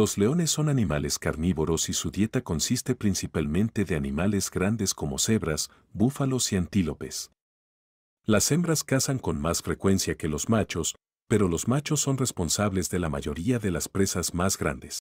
Los leones son animales carnívoros y su dieta consiste principalmente de animales grandes como cebras, búfalos y antílopes. Las hembras cazan con más frecuencia que los machos, pero los machos son responsables de la mayoría de las presas más grandes.